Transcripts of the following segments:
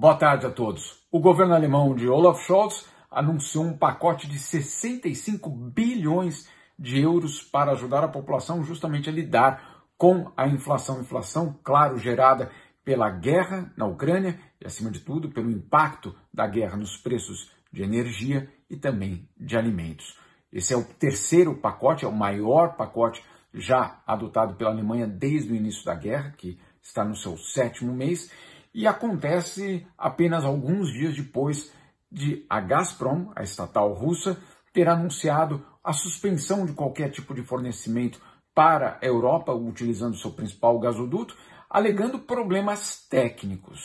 Boa tarde a todos. O governo alemão de Olaf Scholz anunciou um pacote de 65 bilhões de euros para ajudar a população justamente a lidar com a inflação. Inflação, claro, gerada pela guerra na Ucrânia e, acima de tudo, pelo impacto da guerra nos preços de energia e também de alimentos. Esse é o terceiro pacote, é o maior pacote já adotado pela Alemanha desde o início da guerra, que está no seu sétimo mês e acontece apenas alguns dias depois de a Gazprom, a estatal russa, ter anunciado a suspensão de qualquer tipo de fornecimento para a Europa, utilizando seu principal gasoduto, alegando problemas técnicos.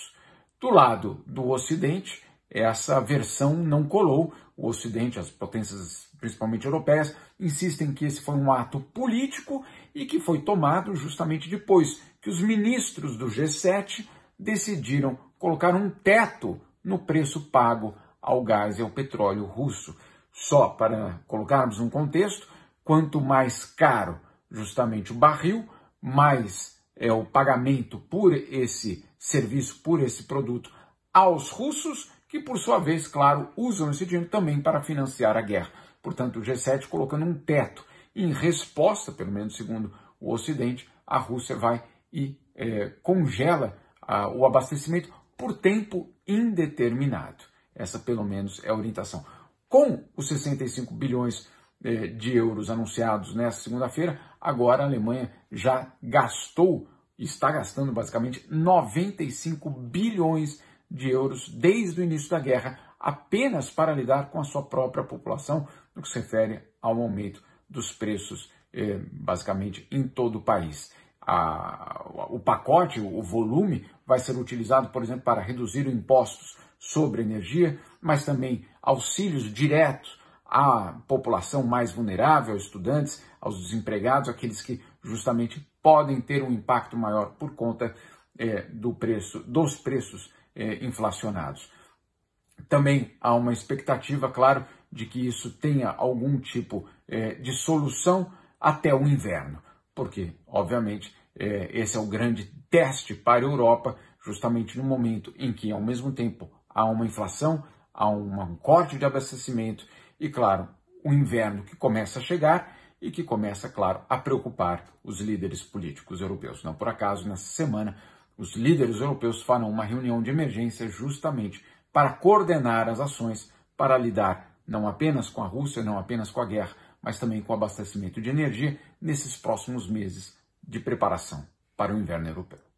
Do lado do Ocidente, essa versão não colou. O Ocidente, as potências principalmente europeias, insistem que esse foi um ato político e que foi tomado justamente depois que os ministros do G7 decidiram colocar um teto no preço pago ao gás e ao petróleo russo. Só para colocarmos um contexto, quanto mais caro justamente o barril, mais é o pagamento por esse serviço, por esse produto aos russos, que por sua vez, claro, usam esse dinheiro também para financiar a guerra. Portanto, o G7 colocando um teto. Em resposta, pelo menos segundo o Ocidente, a Rússia vai e é, congela ah, o abastecimento por tempo indeterminado. Essa, pelo menos, é a orientação. Com os 65 bilhões eh, de euros anunciados nesta segunda-feira, agora a Alemanha já gastou, está gastando basicamente 95 bilhões de euros desde o início da guerra, apenas para lidar com a sua própria população, no que se refere ao aumento dos preços, eh, basicamente em todo o país. A, o pacote, o volume vai ser utilizado, por exemplo, para reduzir impostos sobre energia, mas também auxílios diretos à população mais vulnerável, aos estudantes, aos desempregados, aqueles que justamente podem ter um impacto maior por conta é, do preço, dos preços é, inflacionados. Também há uma expectativa, claro, de que isso tenha algum tipo é, de solução até o inverno porque, obviamente, é, esse é o grande teste para a Europa, justamente no momento em que, ao mesmo tempo, há uma inflação, há um corte de abastecimento e, claro, o um inverno que começa a chegar e que começa, claro, a preocupar os líderes políticos europeus. Não por acaso, nessa semana, os líderes europeus farão uma reunião de emergência justamente para coordenar as ações para lidar não apenas com a Rússia, não apenas com a guerra, mas também com abastecimento de energia nesses próximos meses de preparação para o inverno europeu.